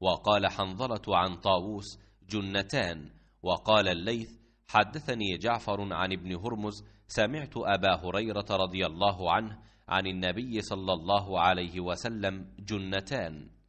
وقال حنظلة عن طاووس جنتان وقال الليث حدثني جعفر عن ابن هرمز سمعت أبا هريرة رضي الله عنه عن النبي صلى الله عليه وسلم جنتان